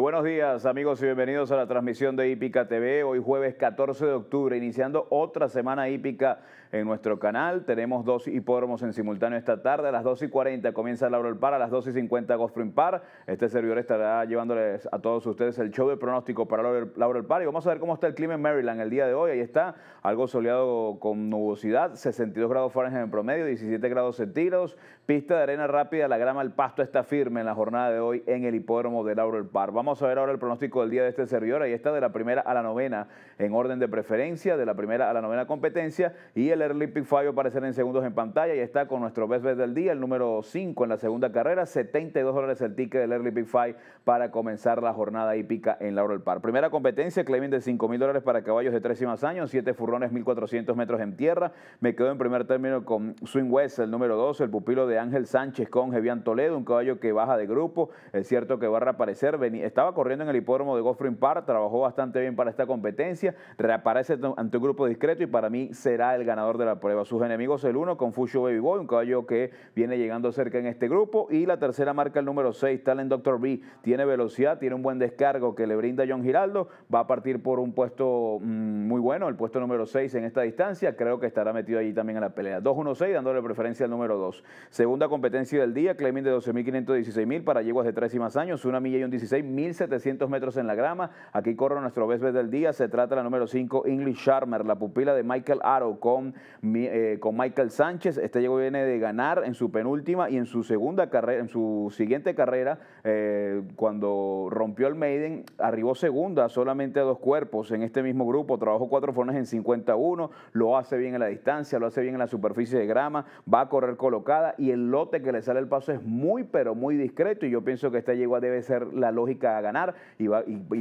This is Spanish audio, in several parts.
buenos días amigos y bienvenidos a la transmisión de Hípica TV. Hoy jueves 14 de octubre, iniciando otra semana hípica en nuestro canal. Tenemos dos hipódromos en simultáneo esta tarde. A las 2 y 40 comienza Lauro El Par, a las 2 y 50 Impar. Este servidor estará llevándoles a todos ustedes el show de pronóstico para Lauro El Par. Y vamos a ver cómo está el clima en Maryland el día de hoy. Ahí está, algo soleado con nubosidad, 62 grados Fahrenheit en promedio, 17 grados centígrados. Pista de arena rápida, la grama, el pasto está firme en la jornada de hoy en el hipódromo de Lauro El Par. Vamos a ver ahora el pronóstico del día de este servidor. Ahí está de la primera a la novena en orden de preferencia, de la primera a la novena competencia. Y el Early va a aparecer en segundos en pantalla. Y está con nuestro best bet del día, el número 5 en la segunda carrera. 72 dólares el ticket del Early Pick five para comenzar la jornada hípica en Laurel Park. Primera competencia, claiming de 5 mil dólares para caballos de tres y más años, 7 furrones, 1400 metros en tierra. Me quedo en primer término con Swing West, el número 2, el pupilo de Ángel Sánchez con Jevian Toledo, un caballo que baja de grupo. Es cierto que va a reaparecer, está estaba corriendo en el hipódromo de Goffrin Park, trabajó bastante bien para esta competencia, reaparece ante un grupo discreto y para mí será el ganador de la prueba. Sus enemigos el 1, Confucio Baby Boy, un caballo que viene llegando cerca en este grupo y la tercera marca, el número 6, Talent Doctor B, tiene velocidad, tiene un buen descargo que le brinda John Giraldo, va a partir por un puesto mm, muy bueno, el puesto número 6 en esta distancia, creo que estará metido allí también en la pelea. 2-1-6 dándole preferencia al número 2. Segunda competencia del día, claiming de 12.516.000 mil para yeguas de 3 y más años, una milla y un mil 700 metros en la grama. Aquí corre nuestro vez del día. Se trata la número 5, English Charmer, la pupila de Michael Arrow con, eh, con Michael Sánchez. Este llegó viene de ganar en su penúltima y en su segunda carrera, en su siguiente carrera, eh, cuando rompió el Maiden, arribó segunda solamente a dos cuerpos en este mismo grupo. Trabajó cuatro formas en 51, lo hace bien en la distancia, lo hace bien en la superficie de grama, va a correr colocada y el lote que le sale el paso es muy, pero muy discreto. Y yo pienso que esta yegua debe ser la lógica ganar y,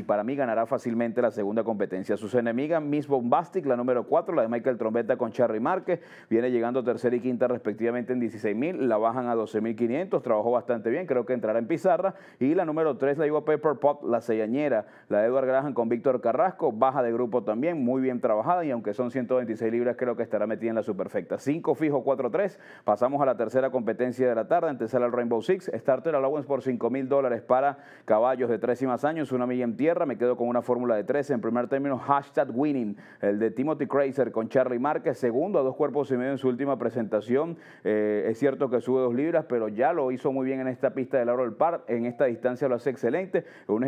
para mí ganará fácilmente la segunda competencia. Sus enemigas, Miss Bombastic, la número 4, la de Michael Trombeta con Charry Márquez, viene llegando tercera y quinta respectivamente en mil la bajan a 12.500, trabajó bastante bien, creo que entrará en pizarra. Y la número 3, la de Pepper Pop, la sellañera, la de Edward Graham con Víctor Carrasco, baja de grupo también, muy bien trabajada y aunque son 126 libras, creo que estará metida en la superfecta. 5 fijo, 4-3. Pasamos a la tercera competencia de la tarde, antes era el Rainbow Six, starter allowance por cinco mil dólares para caballos de 13 y más años, una milla en tierra, me quedo con una fórmula de 13 En primer término, hashtag winning, el de Timothy Crazer con Charlie Márquez, segundo a dos cuerpos y medio en su última presentación. Eh, es cierto que sube dos libras, pero ya lo hizo muy bien en esta pista del Laurel del en esta distancia lo hace excelente,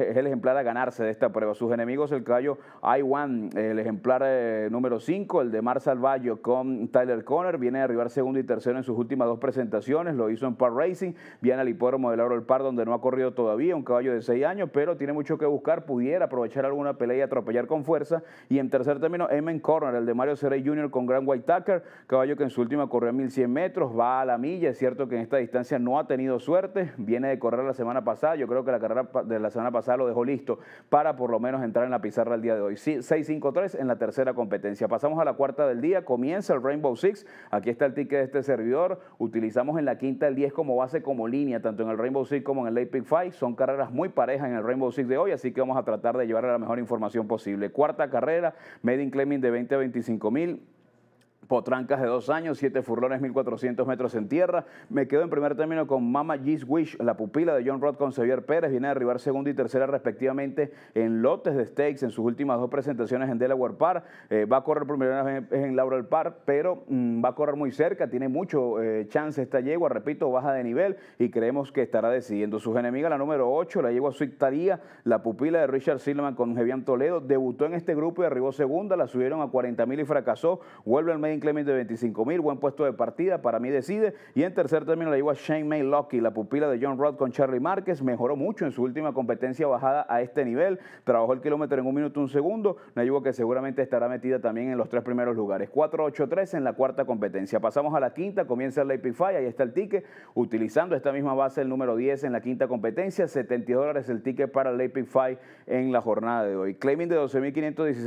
es el ejemplar a ganarse de esta prueba. Sus enemigos, el caballo I1, el ejemplar eh, número 5, el de Mar Salvallo con Tyler Conner, viene a arribar segundo y tercero en sus últimas dos presentaciones, lo hizo en Park Racing, viene al hipódromo del Laurel del Par donde no ha corrido todavía, un caballo de seis años, pero tiene mucho que buscar, pudiera aprovechar alguna pelea y atropellar con fuerza. Y en tercer término, Emen Corner, el de Mario Serey Jr. con Grand White Tucker, caballo que en su última corrió a 1100 metros, va a la milla, es cierto que en esta distancia no ha tenido suerte, viene de correr la semana pasada, yo creo que la carrera de la semana pasada lo dejó listo para por lo menos entrar en la pizarra el día de hoy. Sí, 6-5-3 en la tercera competencia. Pasamos a la cuarta del día, comienza el Rainbow Six, aquí está el ticket de este servidor, utilizamos en la quinta el 10 como base, como línea, tanto en el Rainbow Six como en el Late Pick Five, son carreras muy parejas en el Rainbow Six de hoy, así que vamos a tratar de llevarle la mejor información posible. Cuarta carrera, Made in de 20 a 25 mil. Potrancas de dos años, siete furlones, 1400 metros en tierra. Me quedo en primer término con Mama G's Wish, la pupila de John Roth con Xavier Pérez. Viene a arribar segunda y tercera respectivamente en lotes de stakes en sus últimas dos presentaciones en Delaware Park. Eh, va a correr por primera vez en, Laurel Park, pero mm, va a correr muy cerca. Tiene mucho eh, chance esta yegua. Repito, baja de nivel y creemos que estará decidiendo. Sus enemigas, la número 8, la yegua Suic Taría, la pupila de Richard Silman con Jevian Toledo. Debutó en este grupo y arribó segunda. La subieron a 40.000 y fracasó. Vuelve al Clemens de 25 mil, buen puesto de partida, para mí decide. Y en tercer término le digo a Shane May Lockie, la pupila de John Rod con Charlie Márquez, mejoró mucho en su última competencia bajada a este nivel, trabajó el kilómetro en un minuto, un segundo, llevó que seguramente estará metida también en los tres primeros lugares. 483 en la cuarta competencia. Pasamos a la quinta, comienza el Epify, ahí está el ticket, utilizando esta misma base el número 10 en la quinta competencia, 70 dólares el ticket para el Epify en la jornada de hoy. Claiming de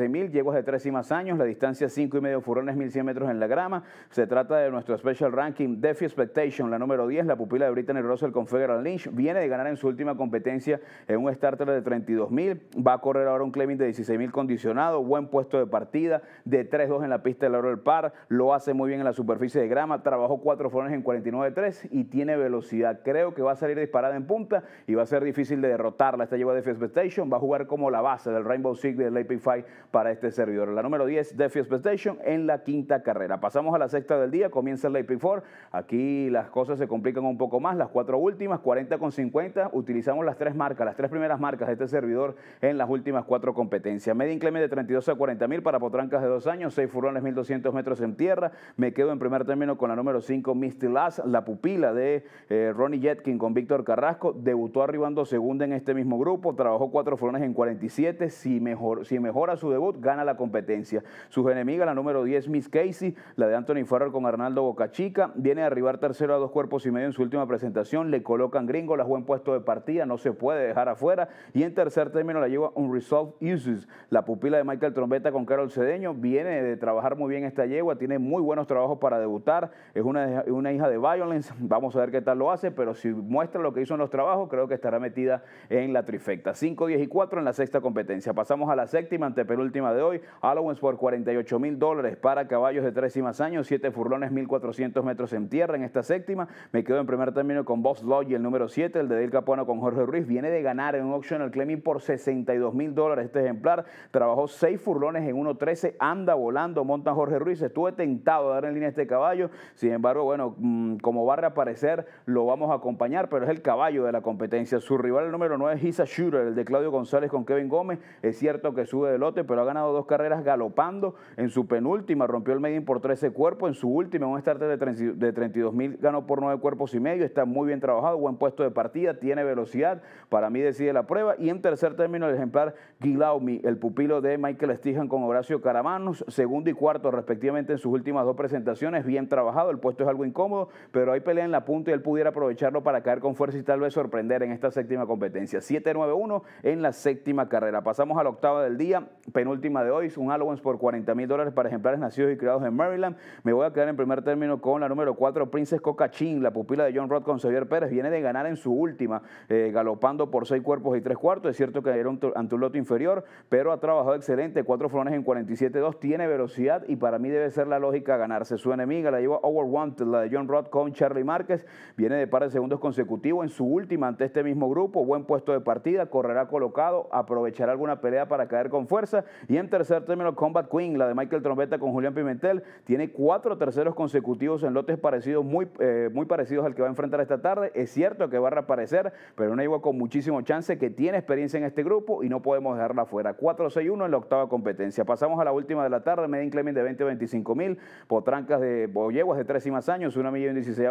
mil, llegos de tres y más años, la distancia 5 y medio furones, 1.100 metros en la grama. Se trata de nuestro special ranking Defi Expectation, la número 10, la pupila de Brittany Russell con Federal Lynch. Viene de ganar en su última competencia en un starter de 32 mil. Va a correr ahora un claiming de 16 mil condicionado. Buen puesto de partida, de 3-2 en la pista del Auro del par. Lo hace muy bien en la superficie de grama. Trabajó cuatro fones en 49-3 y tiene velocidad. Creo que va a salir disparada en punta y va a ser difícil de derrotarla. Esta lleva Defi Expectation. Va a jugar como la base del Rainbow Six del AP5 para este servidor. La número 10, Defi Expectation, en la quinta carrera. Pasamos a la sexta del día, comienza el AP 4. Aquí las cosas se complican un poco más. Las cuatro últimas, 40 con 50, utilizamos las tres marcas, las tres primeras marcas de este servidor en las últimas cuatro competencias. Media incleme de 32 a 40 mil para potrancas de dos años, seis furones, 1200 metros en tierra. Me quedo en primer término con la número 5, Misty Lass, la pupila de eh, Ronnie Jetkin con Víctor Carrasco. Debutó arribando segunda en este mismo grupo, trabajó cuatro furones en 47. Si, mejor, si mejora su debut, gana la competencia. Sus enemigas, la número 10, Miss Case la de Anthony Farrar con Arnaldo Bocachica. Viene a arribar tercero a dos cuerpos y medio en su última presentación. Le colocan gringo, la en puesto de partida, no se puede dejar afuera. Y en tercer término la lleva Unresolved Uses, la pupila de Michael Trombeta con Carol Cedeño. Viene de trabajar muy bien esta yegua, tiene muy buenos trabajos para debutar. Es una, una hija de Violence, vamos a ver qué tal lo hace, pero si muestra lo que hizo en los trabajos, creo que estará metida en la trifecta. 5, 10 y 4 en la sexta competencia. Pasamos a la séptima, ante antepenúltima de hoy. Allowance por 48 mil dólares para caballos de tres y más años, siete furlones, 1400 metros en tierra. En esta séptima me quedo en primer término con Boss Lodge, el número 7, el de Del Capuano con Jorge Ruiz. Viene de ganar en un auction al claiming por 62 mil dólares este ejemplar. Trabajó seis furlones en 1.13, anda volando, monta Jorge Ruiz. Estuve tentado a dar en línea este caballo, sin embargo, bueno, mm, como va a reaparecer, lo vamos a acompañar, pero es el caballo de la competencia. Su rival, el número 9, es Isa el de Claudio González con Kevin Gómez. Es cierto que sube de lote, pero ha ganado dos carreras galopando en su penúltima, rompió el medio por 13 cuerpos. En su última, un starter de, 32 mil, ganó por 9 cuerpos y medio. Está muy bien trabajado, buen puesto de partida, tiene velocidad. Para mí decide la prueba. Y en tercer término, el ejemplar Gilaumi, el pupilo de Michael Stijan con Horacio Caramanos. Segundo y cuarto, respectivamente, en sus últimas dos presentaciones. Bien trabajado, el puesto es algo incómodo, pero hay pelea en la punta y él pudiera aprovecharlo para caer con fuerza y tal vez sorprender en esta séptima competencia. 7-9-1 en la séptima carrera. Pasamos a la octava del día, penúltima de hoy, un Halloween por 40 mil dólares para ejemplares nacidos y criados en Maryland. Me voy a quedar en primer término con la número 4, Princess Cocachín, la pupila de John Rod con Xavier Pérez. Viene de ganar en su última, eh, galopando por seis cuerpos y tres cuartos. Es cierto que era un ante un loto inferior, pero ha trabajado excelente. Cuatro flones en 47-2. Tiene velocidad y para mí debe ser la lógica ganarse. Su enemiga la lleva Over la de John Rod con Charlie Márquez. Viene de par de segundos consecutivos en su última ante este mismo grupo. Buen puesto de partida, correrá colocado, aprovechará alguna pelea para caer con fuerza. Y en tercer término, Combat Queen, la de Michael Trombeta con Julián Pimentel tiene cuatro terceros consecutivos en lotes parecidos, muy, eh, muy parecidos al que va a enfrentar esta tarde. Es cierto que va a reaparecer, pero una igual con muchísimo chance que tiene experiencia en este grupo y no podemos dejarla fuera. 4-6-1 en la octava competencia. Pasamos a la última de la tarde, medin Clement de 20 25 mil, potrancas de boyeguas de 3 y más años, 1 millón 16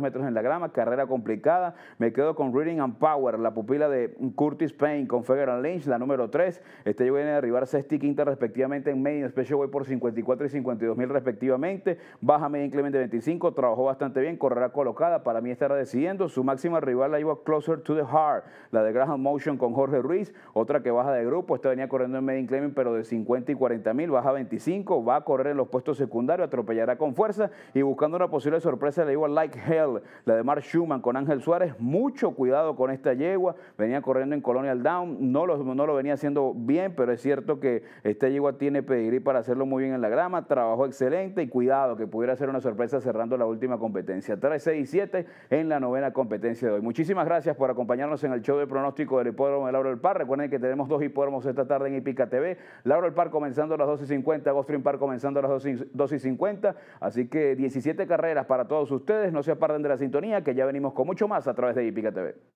metros en la grama, carrera complicada. Me quedo con Reading and Power, la pupila de Curtis Payne con Federal Lynch, la número 3. Este viene a derribar 6 y quinta respectivamente en medin Special Way por 54 y 52 2000 mil respectivamente. Baja media de 25, trabajó bastante bien, correrá colocada. Para mí estará decidiendo. Su máxima rival la iba Closer to the Heart, la de Graham Motion con Jorge Ruiz. Otra que baja de grupo, esta venía corriendo en media pero de 50 y 40 mil, baja 25. Va a correr en los puestos secundarios, atropellará con fuerza y buscando una posible sorpresa la iba Like Hell, la de Mark Schumann con Ángel Suárez. Mucho cuidado con esta yegua, venía corriendo en Colonial Down, no lo, no lo venía haciendo bien, pero es cierto que esta yegua tiene pedigrí para hacerlo muy bien en la grama trabajo excelente y cuidado que pudiera ser una sorpresa cerrando la última competencia. 3, 6 y 7 en la novena competencia de hoy. Muchísimas gracias por acompañarnos en el show de pronóstico del hipódromo de Lauro del Par. Recuerden que tenemos dos hipódromos esta tarde en Ipica TV. Lauro del Par comenzando a las 12.50, Gostrin Par comenzando a las 12.50. Así que 17 carreras para todos ustedes. No se aparten de la sintonía que ya venimos con mucho más a través de Hipica TV.